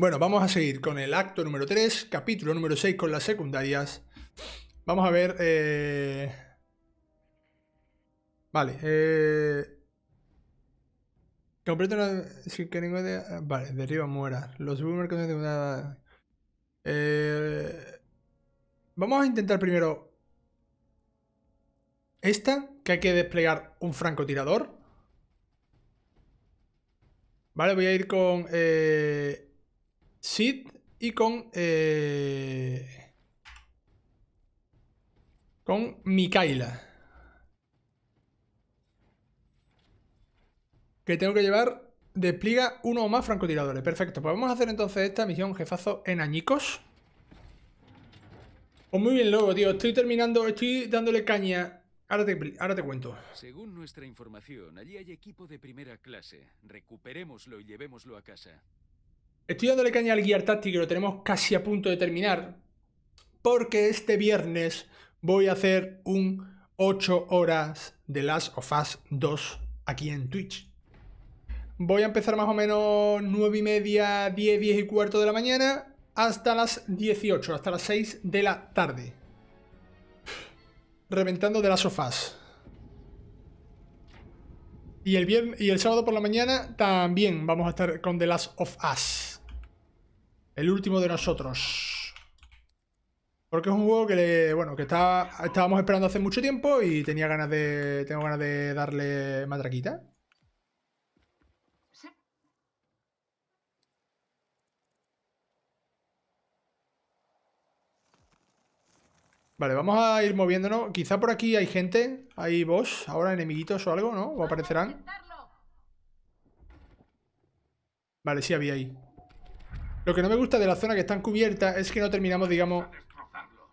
Bueno, vamos a seguir con el acto número 3, capítulo número 6 con las secundarias. Vamos a ver... Eh, vale. Eh, completo una... Si ah, Vale, derriba muera. Los boomers de una... Eh... Vamos a intentar primero... Esta, que hay que desplegar un francotirador. Vale, voy a ir con... Eh, Sid y con... Eh, con Que tengo que llevar... Despliega uno o más francotiradores. Perfecto. Pues vamos a hacer entonces esta misión jefazo en añicos. Pues muy bien, luego, tío. Estoy terminando, estoy dándole caña. Ahora te, ahora te cuento. Según nuestra información, allí hay equipo de primera clase. Recuperémoslo y llevémoslo a casa. Estoy dándole caña al guiar táctico lo tenemos casi a punto de terminar. Porque este viernes voy a hacer un 8 horas de Last of Us 2 aquí en Twitch. Voy a empezar más o menos 9 y media, 10, 10 y cuarto de la mañana hasta las 18, hasta las 6 de la tarde. Reventando de las sofás. Y el, y el sábado por la mañana también vamos a estar con The Last of Us. El último de nosotros. Porque es un juego que, le, bueno, que está, estábamos esperando hace mucho tiempo y tenía ganas de, tengo ganas de darle matraquita. Vale, vamos a ir moviéndonos. Quizá por aquí hay gente, hay boss, ahora enemiguitos o algo, ¿no? O aparecerán. Vale, sí había ahí. Lo que no me gusta de la zona que está encubierta es que no terminamos, digamos,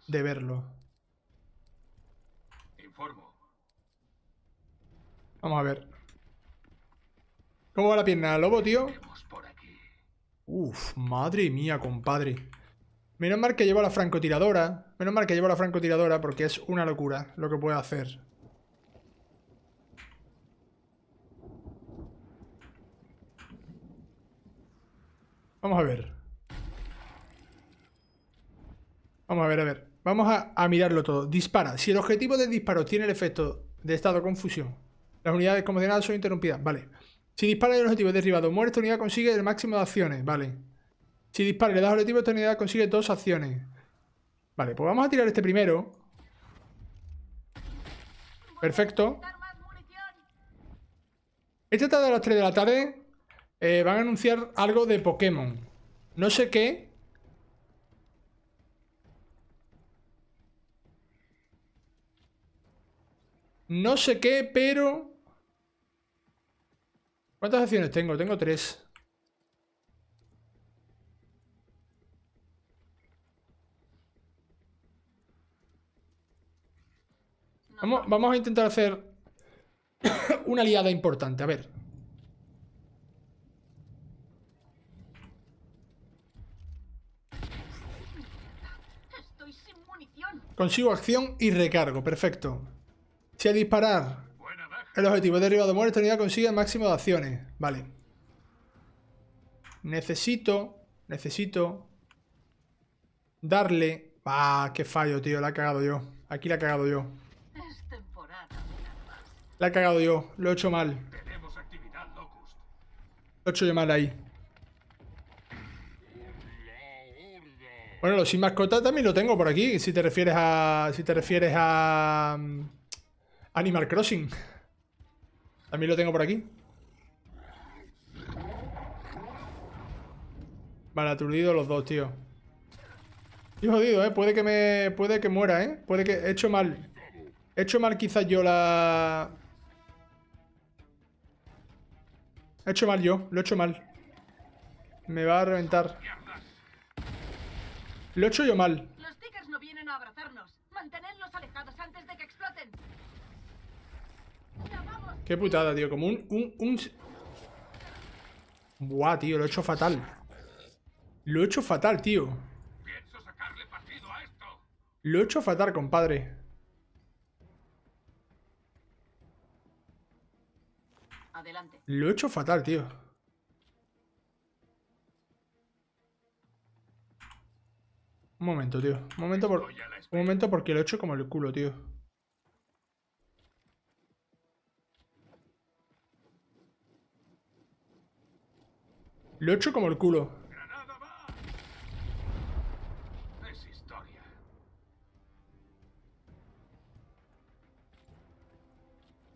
de verlo. Vamos a ver. ¿Cómo va la pierna, lobo, tío? Uf, madre mía, compadre. Menos mal que llevo la francotiradora. Menos mal que llevo la francotiradora porque es una locura lo que puede hacer. Vamos a ver. Vamos a ver, a ver. Vamos a, mirarlo todo. Dispara. Si el objetivo de disparo tiene el efecto de estado confusión, las unidades como nada son interrumpidas. Vale. Si dispara el objetivo derribado muere, esta unidad consigue el máximo de acciones. Vale. Si dispara y le das objetivo, esta unidad consigue dos acciones. Vale, pues vamos a tirar este primero. Perfecto. Esta tarde a las 3 de la tarde eh, van a anunciar algo de Pokémon. No sé qué, No sé qué, pero... ¿Cuántas acciones tengo? Tengo tres. Vamos, vamos a intentar hacer una aliada importante. A ver. Consigo acción y recargo. Perfecto. Si al disparar el objetivo es derribado muere, esta unidad consigue el máximo de acciones. Vale. Necesito, necesito darle... Ah, qué fallo, tío, la he cagado yo. Aquí la he cagado yo. La he cagado yo, lo he hecho mal. Lo he hecho yo mal ahí. Bueno, los sin mascota también lo tengo por aquí, si te refieres a... Si te refieres a... Mm, Animal Crossing. También lo tengo por aquí. Vale, aturdido los dos, tío. Y jodido, ¿eh? Puede que me... Puede que muera, ¿eh? Puede que... He hecho mal. He hecho mal quizás yo la... He hecho mal yo. Lo he hecho mal. Me va a reventar. Lo he hecho yo mal. Los no vienen a abrazarnos. Qué putada, tío. Como un... un, un... Buah, tío, lo he hecho fatal. Lo he hecho fatal, tío. Lo he hecho fatal, compadre. Lo he hecho fatal, tío. Un momento, tío. Un momento, por... un momento porque lo he hecho como el culo, tío. Lo he hecho como el culo.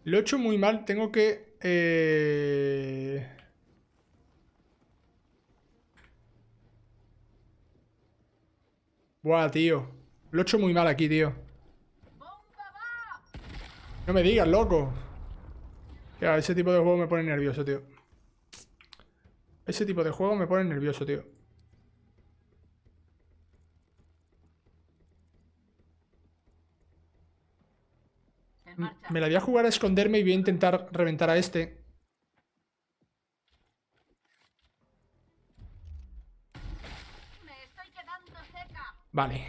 Lo he hecho muy mal. Tengo que... Eh... Buah, tío. Lo he hecho muy mal aquí, tío. No me digas, loco. ese tipo de juego me pone nervioso, tío. Ese tipo de juego me pone nervioso, tío. Me la voy a jugar a esconderme y voy a intentar reventar a este. Vale.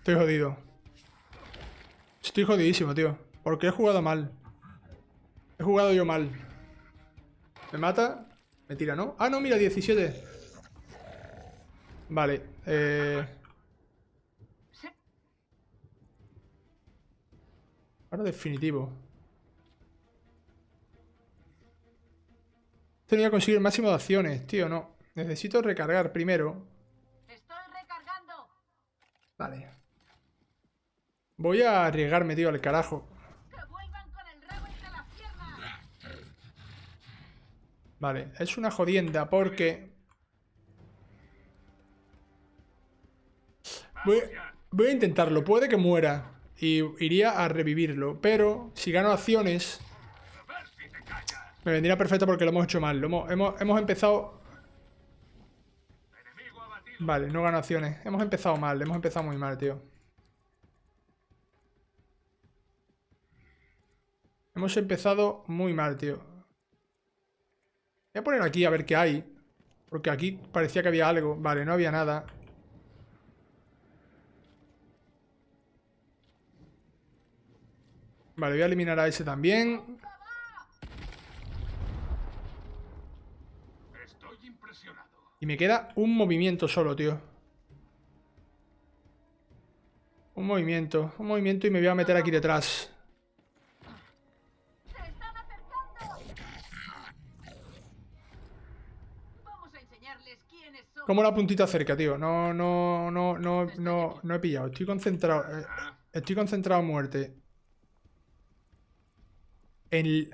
Estoy jodido. Estoy jodidísimo, tío. Porque he jugado mal. He jugado yo mal. ¿Me mata? ¿Me tira, ¿no? Ah, no, mira, 17. Vale. Eh... Ahora definitivo. Tenía que conseguir el máximo de acciones, tío, no. Necesito recargar primero. Estoy recargando. Vale. Voy a arriesgarme, tío, al carajo. Vale, es una jodienda porque... Voy, a intentarlo, puede que muera y iría a revivirlo, pero si gano acciones... Me vendría perfecto porque lo hemos hecho mal, hemos empezado... Vale, no gano acciones. Hemos empezado mal, hemos empezado muy mal, tío. Hemos empezado muy mal, tío. Voy a poner aquí a ver qué hay. Porque aquí parecía que había algo. Vale, no había nada. Vale, voy a eliminar a ese también. Estoy impresionado. Y me queda un movimiento solo, tío. Un movimiento, un movimiento y me voy a meter aquí detrás. Como la puntita cerca, tío. No, no, no, no, no, no he pillado. Estoy concentrado. Eh, ah. Estoy concentrado a muerte.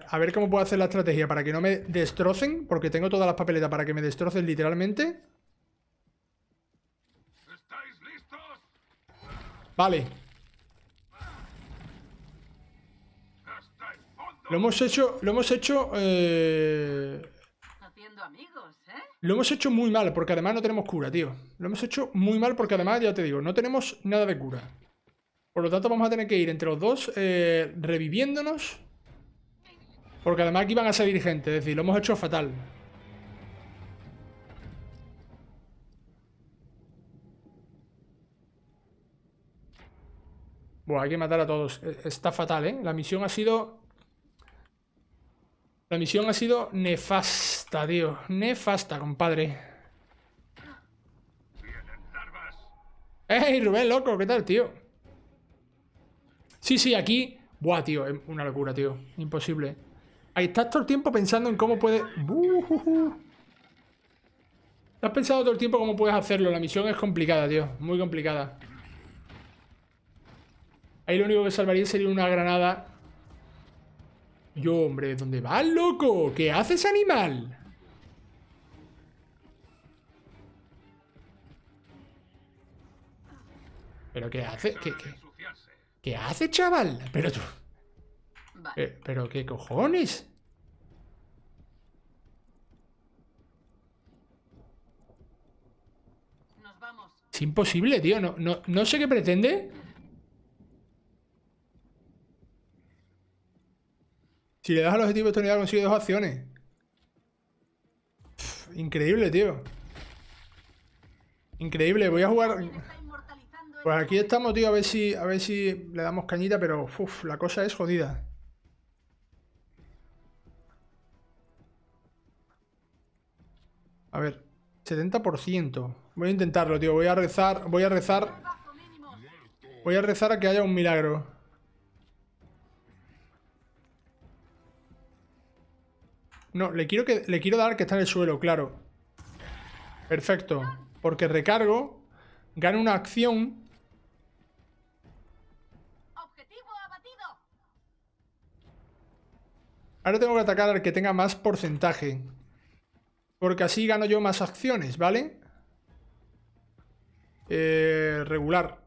a ver cómo puedo hacer la estrategia para que no me destrocen, porque tengo todas las papeletas para que me destrocen literalmente. Vale. Lo hemos hecho, lo hemos hecho. Eh... amigos. Lo hemos hecho muy mal, porque además no tenemos cura, tío. Lo hemos hecho muy mal porque además, ya te digo, no tenemos nada de cura. Por lo tanto, vamos a tener que ir entre los dos eh, reviviéndonos. Porque además aquí van a salir gente, es decir, lo hemos hecho fatal. Bueno, hay que matar a todos. Eh, está fatal, ¿eh? La misión ha sido la misión ha sido nefasta, tío. Nefasta, compadre. ¡Ey, Rubén, loco! ¿Qué tal, tío? Sí, sí, aquí... Buah, tío, es una locura, tío. Imposible. Ahí estás todo el tiempo pensando en cómo puedes... Has pensado todo el tiempo cómo puedes hacerlo. La misión es complicada, tío. Muy complicada. Ahí lo único que salvaría sería una granada yo, hombre, ¿dónde vas, loco? ¿Qué haces, animal? ¿Pero qué hace? ¿Qué, qué, hace, chaval? Pero tú... Eh, ¿Pero qué cojones? Es imposible, tío. no, no sé qué pretende. Si le das al objetivo de a consigue dos acciones. increíble, tío. Increíble, voy a jugar... Pues aquí estamos, tío, a ver si, a ver si le damos cañita, pero la cosa es jodida. A ver, 70%. Voy a intentarlo, tío. Voy a rezar, voy a rezar. Voy a rezar a que haya un milagro. No, le quiero, que, le quiero dar que está en el suelo, claro. Perfecto. Porque recargo, gano una acción. Ahora tengo que atacar al que tenga más porcentaje. Porque así gano yo más acciones, ¿vale? Eh, regular.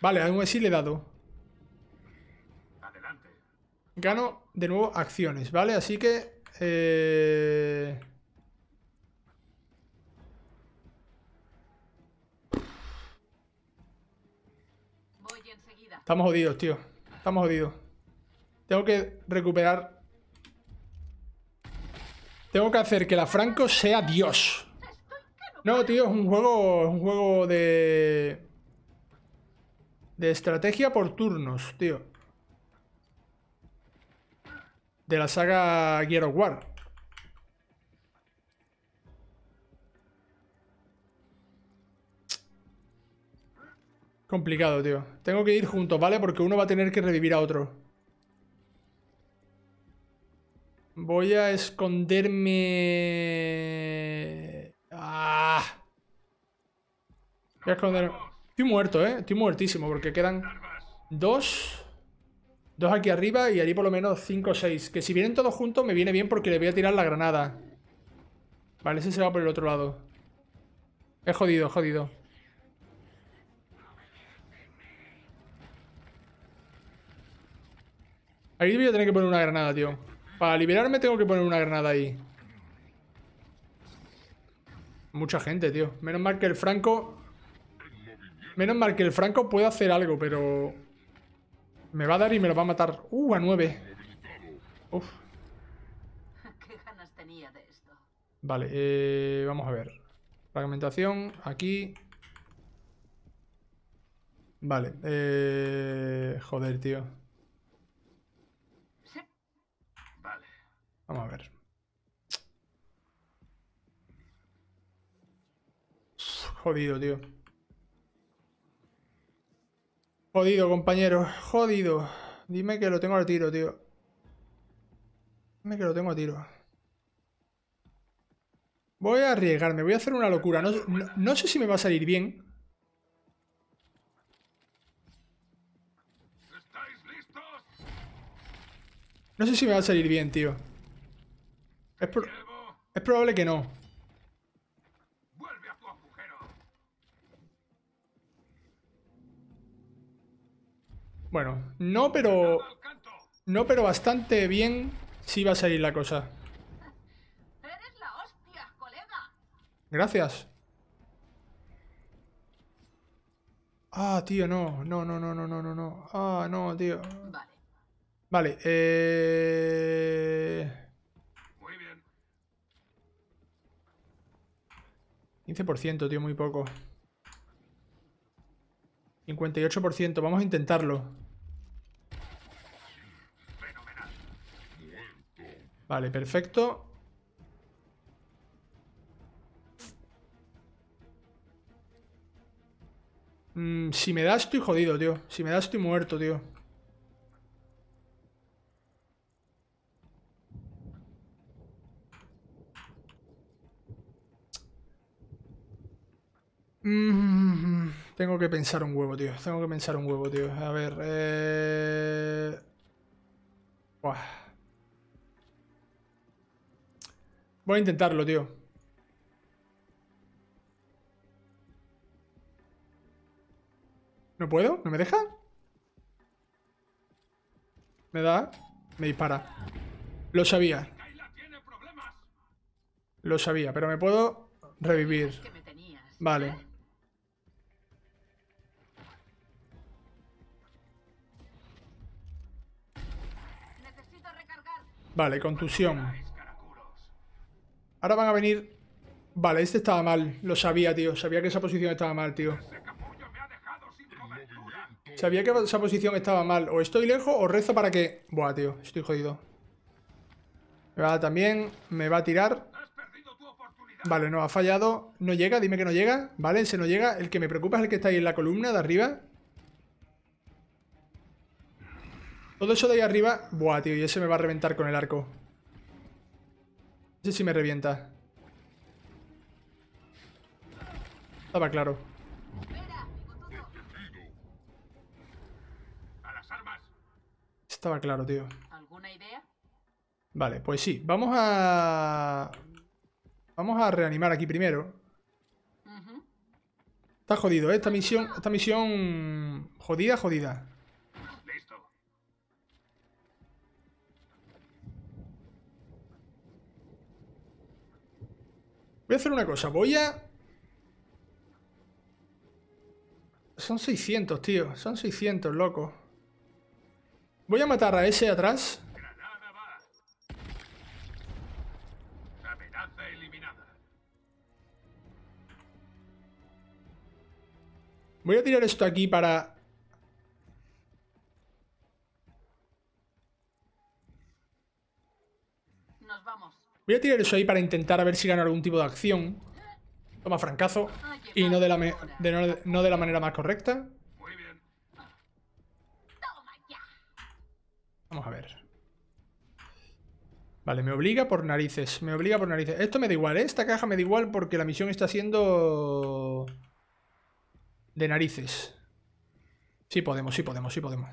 Vale, aún así le he dado. Gano de nuevo acciones, ¿vale? Así que eh... Estamos jodidos, tío. Estamos jodidos. Tengo que recuperar... Tengo que hacer que la Franco sea Dios. No, tío, es un juego... Es un juego de... De estrategia por turnos, tío de la saga Gear of War. Complicado, tío. Tengo que ir juntos, ¿vale? Porque uno va a tener que revivir a otro. Voy a esconderme... ¡Ah! Voy a esconderme... Estoy muerto, ¿eh? Estoy muertísimo porque quedan dos... Dos aquí arriba y ahí por lo menos 5 o 6. Que si vienen todos juntos me viene bien porque le voy a tirar la granada. Vale, ese se va por el otro lado. He jodido, jodido. Ahí voy a tener que poner una granada, tío. Para liberarme tengo que poner una granada ahí. Mucha gente, tío. Menos mal que el Franco... Menos mal que el Franco puede hacer algo, pero... Me va a dar y me lo va a matar. Uh, a 9. Uf. tenía de esto? Vale, eh, vamos a ver. Fragmentación, aquí. Vale, eh, joder, tío. Vale. Vamos a ver. Jodido, tío. Jodido, compañero. Jodido. Dime que lo tengo al tiro, tío. Dime que lo tengo a tiro. Voy a arriesgarme. Voy a hacer una locura. No, sé si me va a salir bien. No sé si me va a salir bien, tío. es probable que no. Bueno, no, pero... No, pero bastante bien si va a salir la cosa. Gracias. Ah, tío, no, no, no, no, no, no, no, no. Ah, no, tío. Vale. Vale, eh... Muy bien. 15%, tío, muy poco. 58%, vamos a intentarlo. Vale, perfecto. Mm, si me das estoy jodido, tío. Si me das estoy muerto, tío. Mm, tengo que pensar un huevo, tío. Tengo que pensar un huevo, tío. A ver, eh... Buah. Voy a intentarlo, tío. ¿No puedo? ¿No me deja? Me da... Me dispara. Lo sabía. Lo sabía, pero me puedo revivir. Vale. Vale, contusión. Ahora van a venir... Vale, este estaba mal. Lo sabía, tío. Sabía que esa posición estaba mal, tío. Sabía que esa posición estaba mal. O estoy lejos o rezo para que... Buah, tío. Estoy jodido. va también... Me va a tirar... Vale, no, ha fallado. No llega, dime que no llega. Vale, se no llega. El que me preocupa es el que está ahí en la columna de arriba. Todo eso de ahí arriba... Buah, tío. Y ese me va a reventar con el arco sé si me revienta. Estaba claro. Estaba claro, tío. Vale, pues sí. Vamos a... Vamos a reanimar aquí primero. Está jodido, ¿eh? Esta misión... Esta misión... Jodida, jodida. Voy a hacer una cosa, voy a... Son 600, tío. Son 600, loco. Voy a matar a ese atrás. Voy a tirar esto aquí para... Nos vamos. Voy a tirar eso ahí para intentar a ver si gano algún tipo de acción. Toma francazo. Y no de la, no, de la manera más correcta. Vamos a ver. Vale, me obliga por narices. Me obliga por narices. Esto me da igual, ¿eh? Esta caja me da igual porque la misión está siendo... De narices. Sí podemos, sí podemos, sí podemos.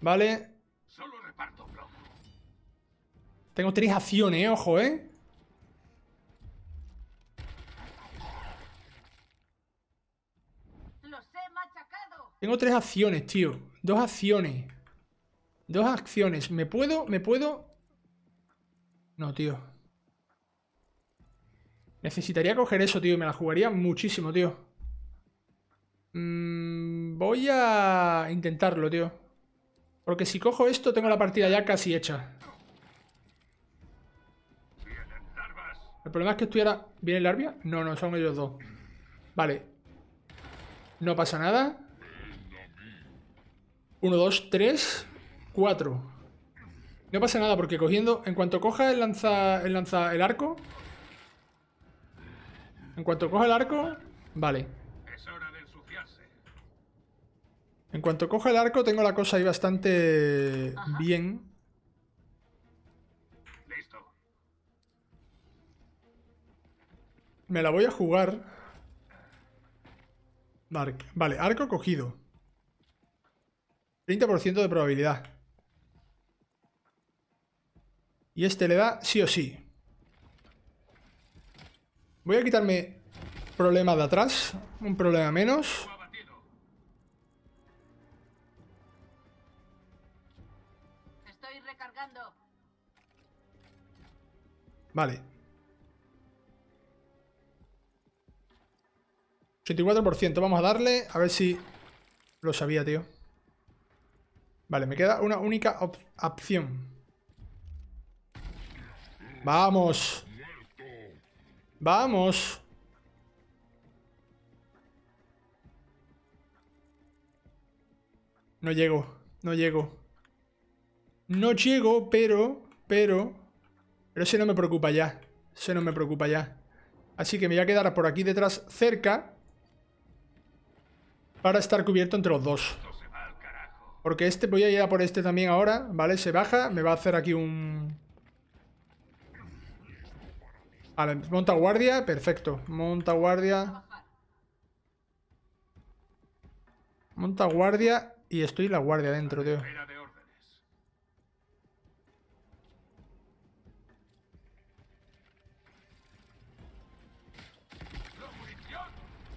Vale. Tengo tres acciones, ¿eh? ojo, ¿eh? Tengo tres acciones, tío. Dos acciones. Dos acciones. ¿Me puedo? ¿Me puedo? No, tío. Necesitaría coger eso, tío. Y me la jugaría muchísimo, tío. Mm, voy a intentarlo, tío. Porque si cojo esto, tengo la partida ya casi hecha. El problema es que estuviera... ¿Viene el Arbia? No, no, son ellos dos. Vale. No pasa nada. Uno, dos, tres, cuatro. No pasa nada porque cogiendo... En cuanto coja el lanza, el lanza... el arco... En cuanto coja el arco... Vale. En cuanto coja el arco tengo la cosa ahí bastante bien. Me la voy a jugar. Vale, arco cogido. 30% de probabilidad. Y este le da sí o sí. Voy a quitarme problema de atrás. Un problema menos. Estoy recargando. Vale. 84%, vamos a darle, a ver si lo sabía, tío. Vale, me queda una única opción. ¡Vamos! ¡Vamos! No llego, no llego. No llego, pero, pero... Pero ese no me preocupa ya. Ese no me preocupa ya. Así que me voy a quedar por aquí detrás cerca para estar cubierto entre los dos. Porque este, voy a ir a por este también ahora, ¿vale? Se baja, me va a hacer aquí un... Vale, monta guardia, perfecto. Monta guardia. Monta guardia y estoy la guardia dentro, tío.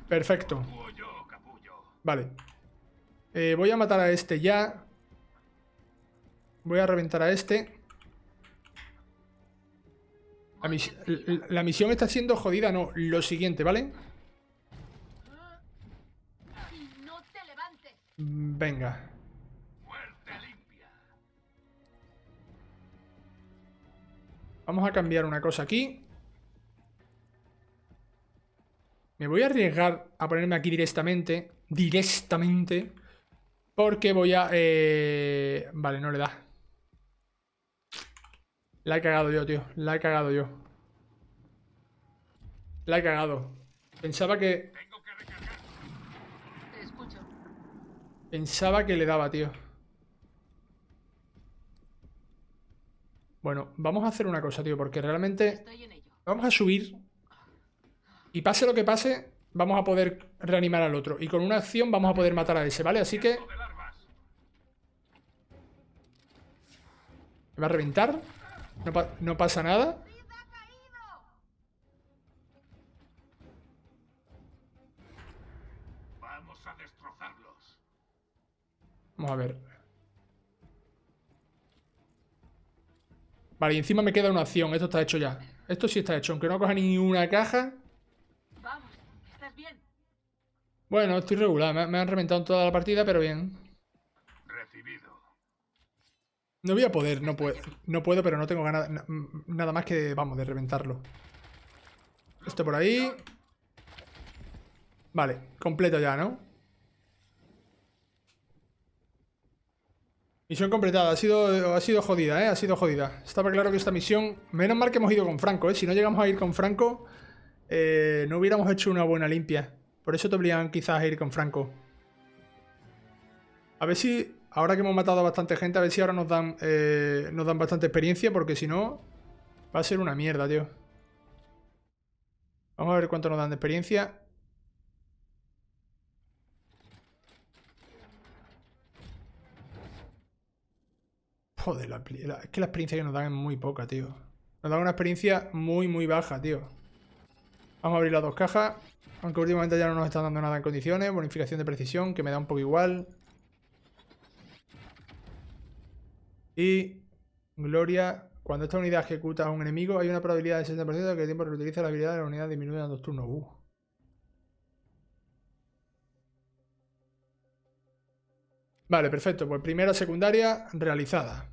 Perfecto. Vale. Eh, voy a matar a este ya. Voy a reventar a este. la misión está siendo jodida, no. Lo siguiente, ¿vale? Venga. Vamos a cambiar una cosa aquí. Me voy a arriesgar a ponerme aquí directamente directamente. Porque voy a... Eh, vale, no le da. La he cagado yo, tío. La he cagado yo. La he cagado. Pensaba que... Pensaba que le daba, tío. Bueno, vamos a hacer una cosa, tío, porque realmente... Vamos a subir. Y pase lo que pase, vamos a poder reanimar al otro. Y con una acción vamos a poder matar a ese, ¿vale? Así que... ¿Me va a reventar? No, pasa nada. Vamos a destrozarlos. Vamos a ver. Vale, y encima me queda una acción. Esto está hecho ya. Esto sí está hecho. Aunque no coja ni una caja... Bueno, estoy regular. Me, han reventado en toda la partida, pero bien. Recibido. No voy a poder, no puedo. No puedo, pero no tengo mm, Nada más que, vamos, de reventarlo. Esto por ahí. Vale, completo ya, ¿no? Misión completada, ha sido, ha sido jodida, ¿eh? Ha sido jodida. Estaba claro que esta misión... Menos mal que hemos ido con Franco, ¿eh? Si no llegamos a ir con Franco, eh, no hubiéramos hecho una buena limpia. Por eso te obligan quizás a ir con Franco. A ver si, ahora que hemos matado a bastante gente, a ver si ahora nos dan, eh, nos dan bastante experiencia, porque si no, va a ser una mierda, tío. Vamos a ver cuánto nos dan de experiencia. Joder, es que la experiencia que nos dan es muy poca, tío. Nos dan una experiencia muy, muy baja, tío. Vamos a abrir las dos cajas. Aunque últimamente ya no nos están dando nada en condiciones. Bonificación de precisión, que me da un poco igual. Y Gloria, cuando esta unidad ejecuta a un enemigo, hay una probabilidad del 60% de que el tiempo reutiliza la habilidad de la unidad disminuye en dos turnos. Uh. Vale, perfecto. Pues primera secundaria realizada.